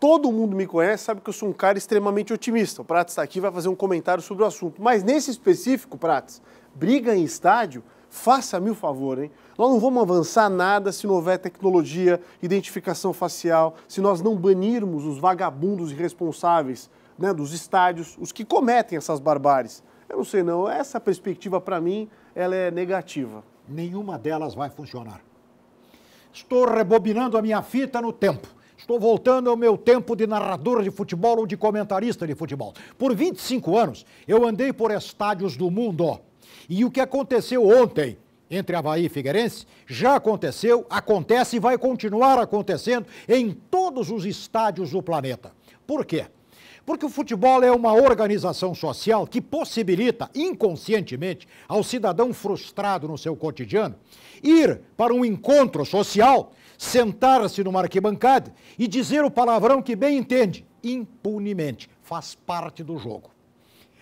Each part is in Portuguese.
Todo mundo me conhece, sabe que eu sou um cara extremamente otimista. O Prats está aqui vai fazer um comentário sobre o assunto. Mas nesse específico, Prats, briga em estádio, faça-me o favor, hein? Nós não vamos avançar nada se não houver tecnologia, identificação facial, se nós não banirmos os vagabundos irresponsáveis né, dos estádios, os que cometem essas barbáries. Eu não sei não, essa perspectiva para mim, ela é negativa. Nenhuma delas vai funcionar. Estou rebobinando a minha fita no tempo. Estou voltando ao meu tempo de narrador de futebol ou de comentarista de futebol. Por 25 anos, eu andei por estádios do mundo. E o que aconteceu ontem entre Havaí e Figueirense já aconteceu, acontece e vai continuar acontecendo em todos os estádios do planeta. Por quê? Porque o futebol é uma organização social que possibilita, inconscientemente, ao cidadão frustrado no seu cotidiano ir para um encontro social, sentar-se numa arquibancada e dizer o palavrão que bem entende, impunemente. Faz parte do jogo.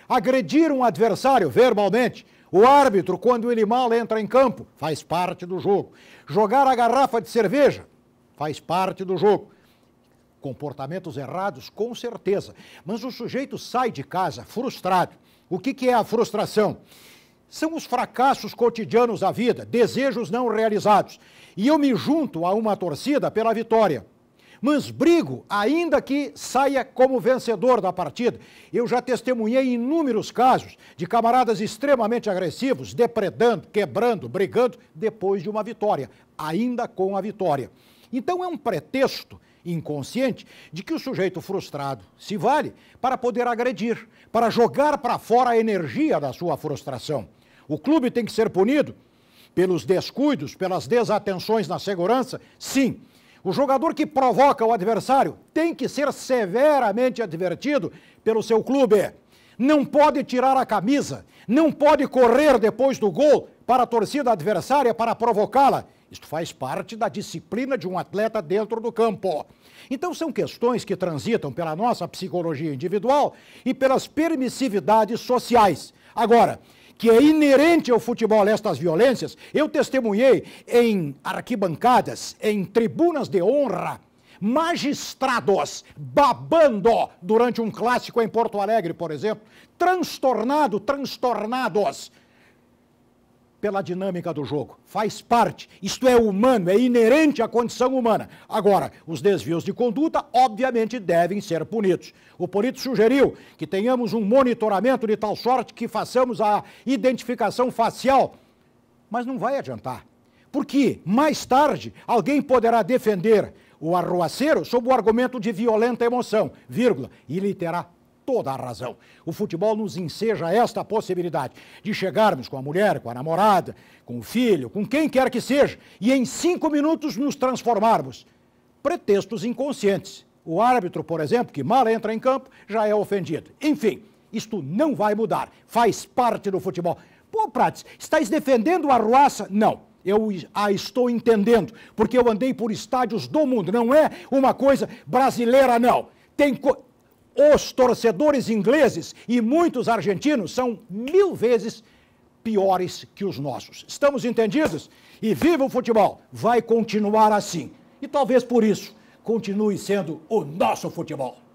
Agredir um adversário verbalmente o árbitro, quando ele mal entra em campo, faz parte do jogo. Jogar a garrafa de cerveja faz parte do jogo comportamentos errados, com certeza. Mas o sujeito sai de casa frustrado. O que, que é a frustração? São os fracassos cotidianos da vida, desejos não realizados. E eu me junto a uma torcida pela vitória mas brigo, ainda que saia como vencedor da partida. Eu já testemunhei inúmeros casos de camaradas extremamente agressivos, depredando, quebrando, brigando, depois de uma vitória, ainda com a vitória. Então é um pretexto inconsciente de que o sujeito frustrado se vale para poder agredir, para jogar para fora a energia da sua frustração. O clube tem que ser punido pelos descuidos, pelas desatenções na segurança? Sim. O jogador que provoca o adversário tem que ser severamente advertido pelo seu clube. Não pode tirar a camisa, não pode correr depois do gol para a torcida adversária para provocá-la isto faz parte da disciplina de um atleta dentro do campo. Então, são questões que transitam pela nossa psicologia individual e pelas permissividades sociais. Agora, que é inerente ao futebol estas violências, eu testemunhei em arquibancadas, em tribunas de honra, magistrados babando durante um clássico em Porto Alegre, por exemplo, transtornado, transtornados pela dinâmica do jogo. Faz parte. Isto é humano, é inerente à condição humana. Agora, os desvios de conduta, obviamente, devem ser punidos. O Polito sugeriu que tenhamos um monitoramento de tal sorte que façamos a identificação facial. Mas não vai adiantar. Porque, mais tarde, alguém poderá defender o arruaceiro sob o argumento de violenta emoção, vírgula, e ele terá toda a razão. O futebol nos enseja esta possibilidade de chegarmos com a mulher, com a namorada, com o filho, com quem quer que seja, e em cinco minutos nos transformarmos. Pretextos inconscientes. O árbitro, por exemplo, que mal entra em campo, já é ofendido. Enfim, isto não vai mudar. Faz parte do futebol. Pô, Prates, estás defendendo a ruaça? Não. Eu a estou entendendo, porque eu andei por estádios do mundo. Não é uma coisa brasileira, não. Tem, os torcedores ingleses e muitos argentinos são mil vezes piores que os nossos. Estamos entendidos? E viva o futebol! Vai continuar assim. E talvez por isso continue sendo o nosso futebol.